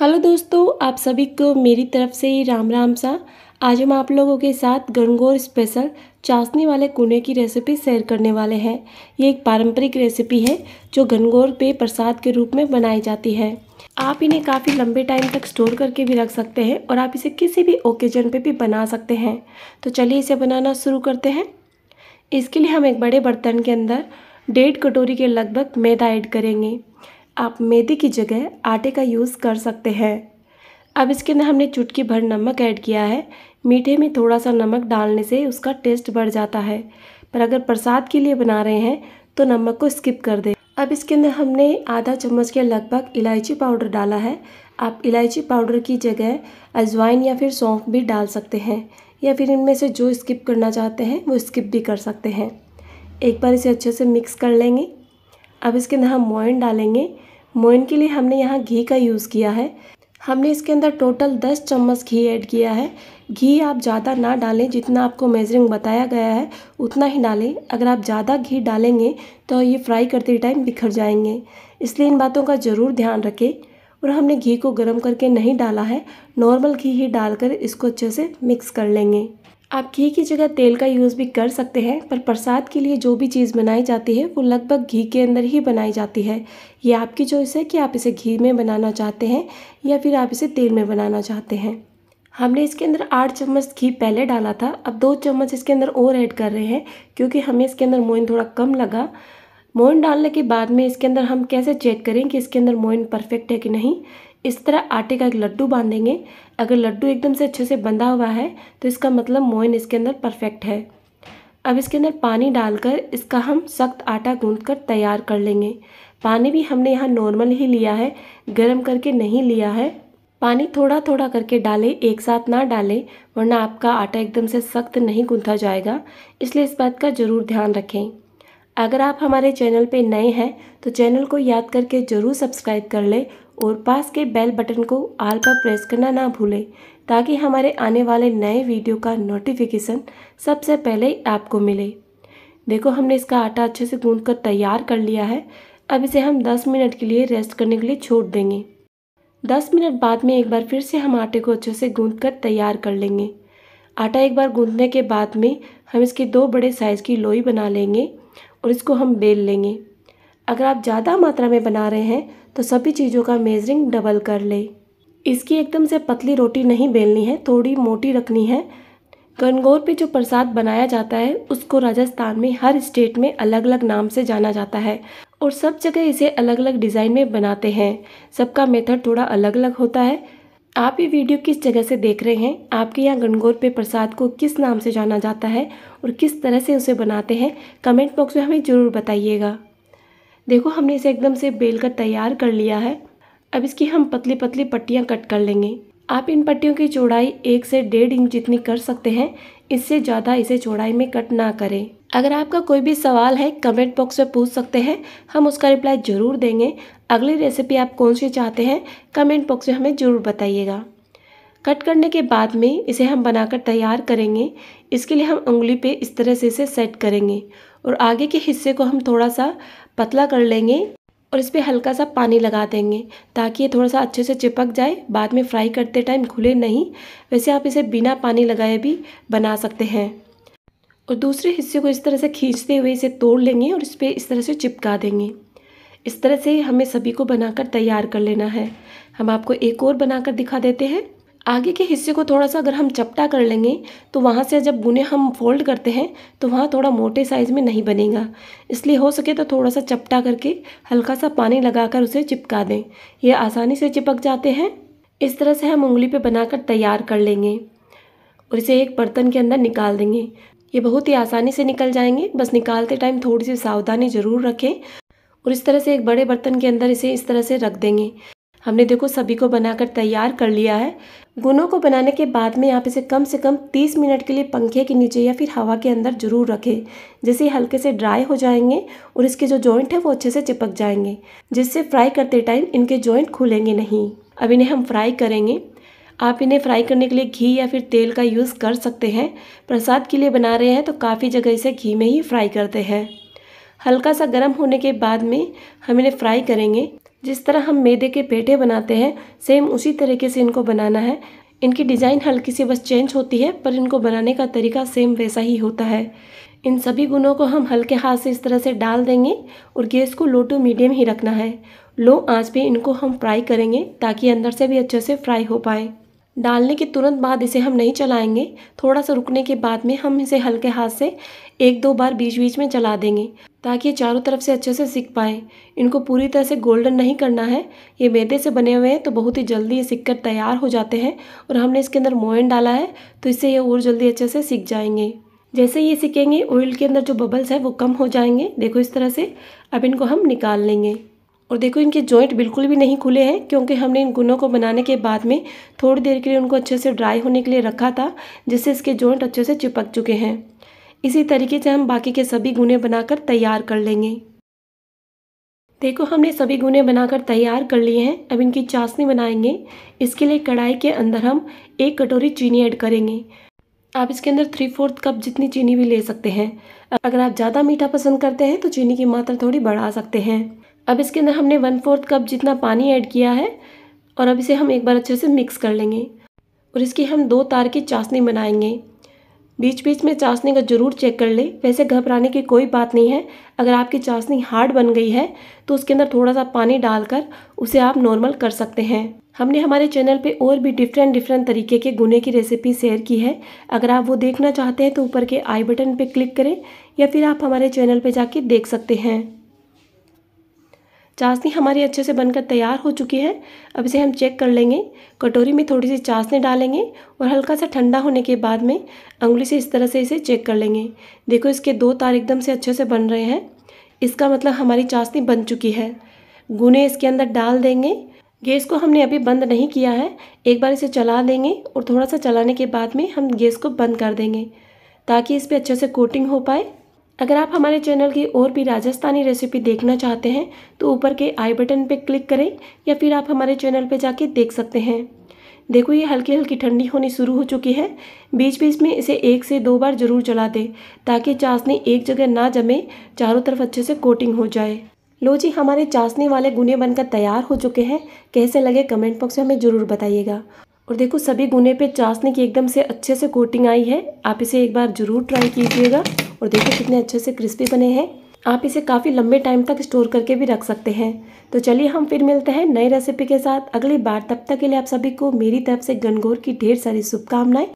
hello दोस्तों आप सभी को मेरी तरफ से ही राम राम सा आज हम आप लोगों के साथ गणगौर स्पेशल चाशनी वाले कुने की रेसिपी शेयर करने वाले हैं ये एक पारंपरिक रेसिपी है जो गणगौर पे प्रसाद के रूप में बनाई जाती है आप इन्हें काफ़ी लंबे टाइम तक स्टोर करके भी रख सकते हैं और आप इसे किसी भी ओकेजन पे भी बना सकते हैं तो चलिए इसे बनाना शुरू करते हैं इसके लिए हम एक बड़े बर्तन के अंदर डेढ़ कटोरी के लगभग मैदा ऐड करेंगे आप मैदे की जगह आटे का यूज़ कर सकते हैं अब इसके अंदर हमने चुटकी भर नमक ऐड किया है मीठे में थोड़ा सा नमक डालने से उसका टेस्ट बढ़ जाता है पर अगर प्रसाद के लिए बना रहे हैं तो नमक को स्किप कर दें अब इसके अंदर हमने आधा चम्मच के लगभग इलायची पाउडर डाला है आप इलायची पाउडर की जगह अजवाइन या फिर सौंफ भी डाल सकते हैं या फिर इनमें से जो स्किप करना चाहते हैं वो स्किप भी कर सकते हैं एक बार इसे अच्छे से मिक्स कर लेंगे अब इसके अंदर हम मोइन डालेंगे मोइन के लिए हमने यहाँ घी का यूज़ किया है हमने इसके अंदर टोटल 10 चम्मच घी ऐड किया है घी आप ज़्यादा ना डालें जितना आपको मेजरिंग बताया गया है उतना ही डालें अगर आप ज़्यादा घी डालेंगे तो ये फ्राई करते टाइम बिखर जाएंगे इसलिए इन बातों का ज़रूर ध्यान रखें और हमने घी को गर्म करके नहीं डाला है नॉर्मल घी ही डालकर इसको अच्छे से मिक्स कर लेंगे आप घी की जगह तेल का यूज़ भी कर सकते हैं पर प्रसाद के लिए जो भी चीज़ बनाई जाती है वो लगभग घी के अंदर ही बनाई जाती है ये आपकी चॉइस है कि आप इसे घी में बनाना चाहते हैं या फिर आप इसे तेल में बनाना चाहते हैं हमने इसके अंदर आठ चम्मच घी पहले डाला था अब दो चम्मच इसके अंदर और ऐड कर रहे हैं क्योंकि हमें इसके अंदर मोइन थोड़ा कम लगा मोइन डालने के बाद में इसके अंदर हम कैसे चेक करें कि इसके अंदर मोइन परफेक्ट है कि नहीं इस तरह आटे का एक लड्डू बांधेंगे अगर लड्डू एकदम से अच्छे से बंधा हुआ है तो इसका मतलब मोइन इसके अंदर परफेक्ट है अब इसके अंदर पानी डालकर इसका हम सख्त आटा गूंद कर तैयार कर लेंगे पानी भी हमने यहाँ नॉर्मल ही लिया है गर्म करके नहीं लिया है पानी थोड़ा थोड़ा करके डालें एक साथ ना डालें वरना आपका आटा एकदम से सख्त नहीं गूंथा जाएगा इसलिए इस बात का ज़रूर ध्यान रखें अगर आप हमारे चैनल पे नए हैं तो चैनल को याद करके ज़रूर सब्सक्राइब कर लें और पास के बेल बटन को आल पर प्रेस करना ना भूलें ताकि हमारे आने वाले नए वीडियो का नोटिफिकेशन सबसे पहले आपको मिले देखो हमने इसका आटा अच्छे से गूंद कर तैयार कर लिया है अब इसे हम 10 मिनट के लिए रेस्ट करने के लिए छोड़ देंगे 10 मिनट बाद में एक बार फिर से हम आटे को अच्छे से गूंद कर तैयार कर लेंगे आटा एक बार गूंदने के बाद में हम इसके दो बड़े साइज़ की लोई बना लेंगे और इसको हम बेल लेंगे अगर आप ज़्यादा मात्रा में बना रहे हैं तो सभी चीज़ों का मेजरिंग डबल कर ले इसकी एकदम से पतली रोटी नहीं बेलनी है थोड़ी मोटी रखनी है गनगौर पे जो प्रसाद बनाया जाता है उसको राजस्थान में हर स्टेट में अलग अलग नाम से जाना जाता है और सब जगह इसे अलग अलग डिज़ाइन में बनाते हैं सबका मेथड थोड़ा अलग अलग होता है आप ये वीडियो किस जगह से देख रहे हैं आपके यहाँ गणगौर पे प्रसाद को किस नाम से जाना जाता है और किस तरह से उसे बनाते हैं कमेंट बॉक्स में हमें ज़रूर बताइएगा देखो हमने इसे एकदम से बेल कर तैयार कर लिया है अब इसकी हम पतली पतली पट्टियाँ कट कर लेंगे आप इन पट्टियों की चौड़ाई एक से डेढ़ इंच जितनी कर सकते हैं इससे ज़्यादा इसे चौड़ाई में कट ना करें अगर आपका कोई भी सवाल है कमेंट बॉक्स में पूछ सकते हैं हम उसका रिप्लाई ज़रूर देंगे अगली रेसिपी आप कौन सी चाहते हैं कमेंट बॉक्स में हमें ज़रूर बताइएगा कट करने के बाद में इसे हम बनाकर तैयार करेंगे इसके लिए हम उंगली पे इस तरह से इसे सेट करेंगे और आगे के हिस्से को हम थोड़ा सा पतला कर लेंगे और इस पर हल्का सा पानी लगा देंगे ताकि ये थोड़ा सा अच्छे से चिपक जाए बाद में फ्राई करते टाइम खुले नहीं वैसे आप इसे बिना पानी लगाए भी बना सकते हैं और दूसरे हिस्से को इस तरह से खींचते हुए इसे तोड़ लेंगे और इस पर इस तरह से चिपका देंगे इस तरह से हमें सभी को बनाकर तैयार कर लेना है हम आपको एक और बनाकर दिखा देते हैं आगे के हिस्से को थोड़ा सा अगर हम चपटा कर लेंगे तो वहाँ से जब बुने हम फोल्ड करते हैं तो वहाँ थोड़ा मोटे साइज़ में नहीं बनेगा इसलिए हो सके तो थोड़ा सा चपटा करके हल्का सा पानी लगाकर उसे चिपका दें ये आसानी से चिपक जाते हैं इस तरह से हम उंगली पे बनाकर तैयार कर लेंगे और इसे एक बर्तन के अंदर निकाल देंगे ये बहुत ही आसानी से निकल जाएंगे बस निकालते टाइम थोड़ी सी सावधानी ज़रूर रखें और इस तरह से एक बड़े बर्तन के अंदर इसे इस तरह से रख देंगे हमने देखो सभी को बनाकर तैयार कर लिया है गुनों को बनाने के बाद में आप इसे कम से कम 30 मिनट के लिए पंखे के नीचे या फिर हवा के अंदर जरूर रखें जैसे हल्के से ड्राई हो जाएंगे और इसके जो जॉइंट है वो अच्छे से चिपक जाएंगे जिससे फ्राई करते टाइम इनके जॉइंट खुलेंगे नहीं अब इन्हें हम फ्राई करेंगे आप इन्हें फ्राई करने के लिए घी या फिर तेल का यूज़ कर सकते हैं प्रसाद के लिए बना रहे हैं तो काफ़ी जगह इसे घी में ही फ्राई करते हैं हल्का सा गर्म होने के बाद में हम इन्हें फ्राई करेंगे जिस तरह हम मैदे के पेठे बनाते हैं सेम उसी तरीके से इनको बनाना है इनकी डिज़ाइन हल्की सी बस चेंज होती है पर इनको बनाने का तरीका सेम वैसा ही होता है इन सभी गुनों को हम हल्के हाथ से इस तरह से डाल देंगे और गैस को लो टू मीडियम ही रखना है लो आंच पे इनको हम फ्राई करेंगे ताकि अंदर से भी अच्छे से फ्राई हो पाए डालने के तुरंत बाद इसे हम नहीं चलाएंगे थोड़ा सा रुकने के बाद में हम इसे हल्के हाथ से एक दो बार बीच बीच में चला देंगे ताकि ये चारों तरफ से अच्छे से सीख पाए इनको पूरी तरह से गोल्डन नहीं करना है ये मैदे से बने हुए हैं तो बहुत ही जल्दी ये सीख कर तैयार हो जाते हैं और हमने इसके अंदर मोयन डाला है तो इससे ये और जल्दी अच्छे से सीख जाएंगे जैसे ये सीखेंगे ऑयल के अंदर जो बबल्स हैं वो कम हो जाएंगे देखो इस तरह से अब इनको हम निकाल लेंगे और देखो इनके जॉइंट बिल्कुल भी नहीं खुले हैं क्योंकि हमने इन गुनों को बनाने के बाद में थोड़ी देर के लिए उनको अच्छे से ड्राई होने के लिए रखा था जिससे इसके जॉइंट अच्छे से चिपक चुके हैं इसी तरीके से हम बाकी के सभी गुने बनाकर तैयार कर लेंगे देखो हमने सभी गुने बनाकर तैयार कर लिए हैं अब इनकी चाशनी बनाएंगे इसके लिए कढ़ाई के अंदर हम एक कटोरी चीनी ऐड करेंगे आप इसके अंदर थ्री फोर्थ कप जितनी चीनी भी ले सकते हैं अगर आप ज़्यादा मीठा पसंद करते हैं तो चीनी की मात्रा थोड़ी बढ़ा सकते हैं अब इसके अंदर हमने वन फोर्थ कप जितना पानी ऐड किया है और अब इसे हम एक बार अच्छे से मिक्स कर लेंगे और इसकी हम दो तार की चाशनी बनाएंगे बीच बीच में चाशनी का ज़रूर चेक कर ले वैसे घबराने की कोई बात नहीं है अगर आपकी चाशनी हार्ड बन गई है तो उसके अंदर थोड़ा सा पानी डालकर उसे आप नॉर्मल कर सकते हैं हमने हमारे चैनल पे और भी डिफरेंट डिफरेंट तरीके के गुने की रेसिपी शेयर की है अगर आप वो देखना चाहते हैं तो ऊपर के आई बटन पर क्लिक करें या फिर आप हमारे चैनल पर जाके देख सकते हैं चाशनी हमारी अच्छे से बनकर तैयार हो चुकी है अब इसे हम चेक कर लेंगे कटोरी में थोड़ी सी चाशनी डालेंगे और हल्का सा ठंडा होने के बाद में उंगली से इस तरह से इसे चेक कर लेंगे देखो इसके दो तार एकदम से अच्छे से बन रहे हैं इसका मतलब हमारी चाशनी बन चुकी है गुने इसके अंदर डाल देंगे गैस को हमने अभी बंद नहीं किया है एक बार इसे चला देंगे और थोड़ा सा चलाने के बाद में हम गैस को बंद कर देंगे ताकि इस पर अच्छे से कोटिंग हो पाए अगर आप हमारे चैनल की और भी राजस्थानी रेसिपी देखना चाहते हैं तो ऊपर के आई बटन पर क्लिक करें या फिर आप हमारे चैनल पर जाके देख सकते हैं देखो ये हल्की हल्की ठंडी होनी शुरू हो चुकी है बीच बीच में इसे एक से दो बार ज़रूर चला दें ताकि चाशनी एक जगह ना जमे चारों तरफ अच्छे से कोटिंग हो जाए लो जी हमारे चाशनी वाले गुने बनकर तैयार हो चुके हैं कैसे लगे कमेंट बॉक्स में हमें ज़रूर बताइएगा और देखो सभी गुने पे चाशनी की एकदम से अच्छे से कोटिंग आई है आप इसे एक बार ज़रूर ट्राई कीजिएगा और देखिए कितने अच्छे से क्रिस्पी बने हैं आप इसे काफ़ी लंबे टाइम तक स्टोर करके भी रख सकते हैं तो चलिए हम फिर मिलते हैं नई रेसिपी के साथ अगली बार तब तक के लिए आप सभी को मेरी तरफ से गनघोर की ढेर सारी शुभकामनाएं